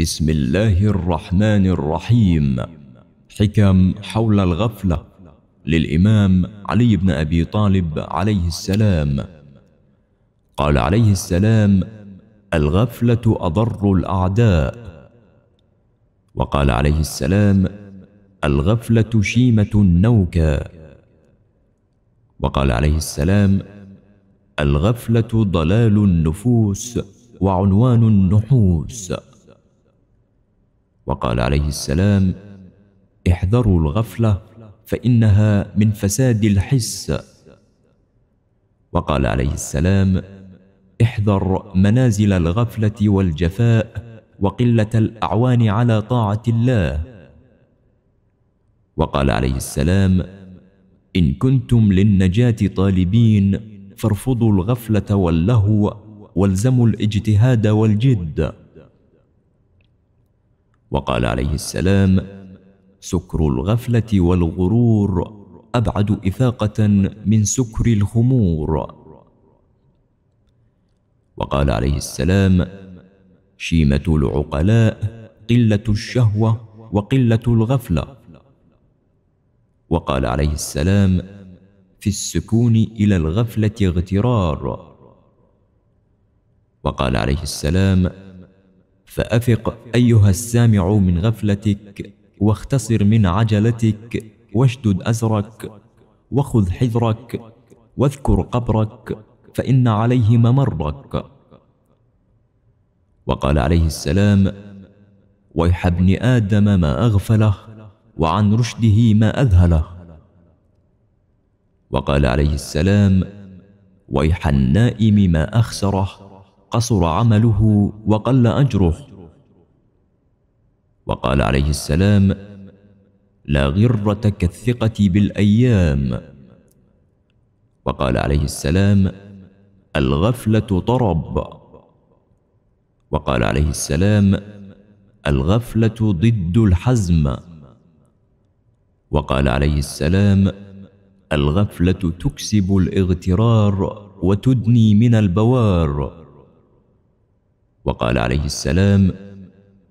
بسم الله الرحمن الرحيم حكم حول الغفلة للإمام علي بن أبي طالب عليه السلام قال عليه السلام الغفلة أضر الأعداء وقال عليه السلام الغفلة شيمة النوكى وقال عليه السلام الغفلة ضلال النفوس وعنوان النحوس وقال عليه السلام احذروا الغفلة فإنها من فساد الحس وقال عليه السلام احذر منازل الغفلة والجفاء وقلة الأعوان على طاعة الله وقال عليه السلام إن كنتم للنجاة طالبين فارفضوا الغفلة واللهو والزموا الاجتهاد والجد وقال عليه السلام سكر الغفله والغرور ابعد افاقه من سكر الخمور وقال عليه السلام شيمه العقلاء قله الشهوه وقله الغفله وقال عليه السلام في السكون الى الغفله اغترار وقال عليه السلام فأفق أيها السامع من غفلتك واختصر من عجلتك واشدد أزرك وخذ حذرك واذكر قبرك فإن عليه ممرك وقال عليه السلام ويح ابن آدم ما أغفله وعن رشده ما أذهله وقال عليه السلام ويح النائم ما أخسره قصر عمله وقل أجره وقال عليه السلام لا غرة كالثقة بالأيام وقال عليه السلام الغفلة طرب وقال عليه السلام الغفلة ضد الحزم وقال عليه السلام الغفلة تكسب الاغترار وتدني من البوار وقال عليه السلام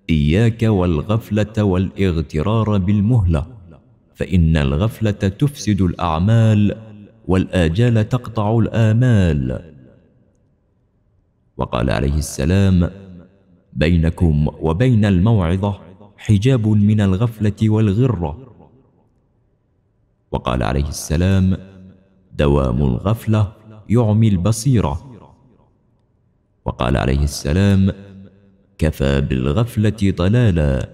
إياك والغفلة والاغترار بالمهلة فإن الغفلة تفسد الأعمال والآجال تقطع الآمال وقال عليه السلام بينكم وبين الموعظة حجاب من الغفلة والغرة وقال عليه السلام دوام الغفلة يعمي البصيرة وقال عليه السلام كفى بالغفلة ضلالا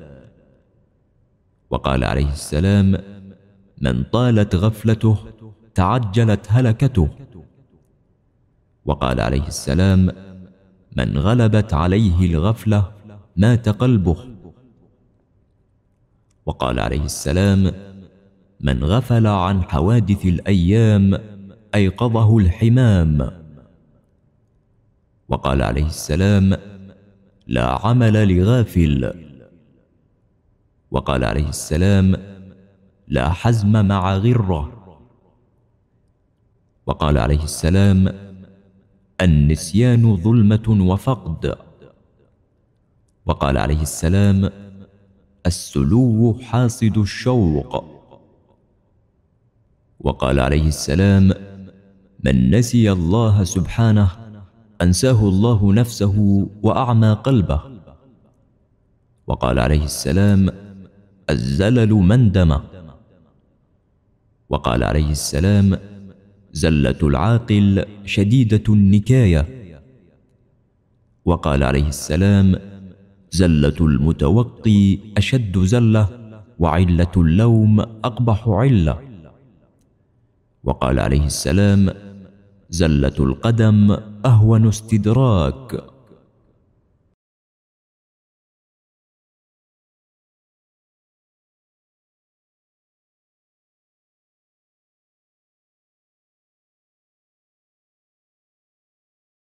وقال عليه السلام من طالت غفلته تعجلت هلكته وقال عليه السلام من غلبت عليه الغفلة مات قلبه وقال عليه السلام من غفل عن حوادث الأيام أيقظه الحمام وقال عليه السلام لا عمل لغافل وقال عليه السلام لا حزم مع غره وقال عليه السلام النسيان ظلمه وفقد وقال عليه السلام السلو حاصد الشوق وقال عليه السلام من نسي الله سبحانه أنساه الله نفسه وأعمى قلبه وقال عليه السلام الزلل مندم وقال عليه السلام زلة العاقل شديدة النكاية وقال عليه السلام زلة المتوقي أشد زلة وعلة اللوم أقبح علة وقال عليه السلام زله القدم اهون استدراك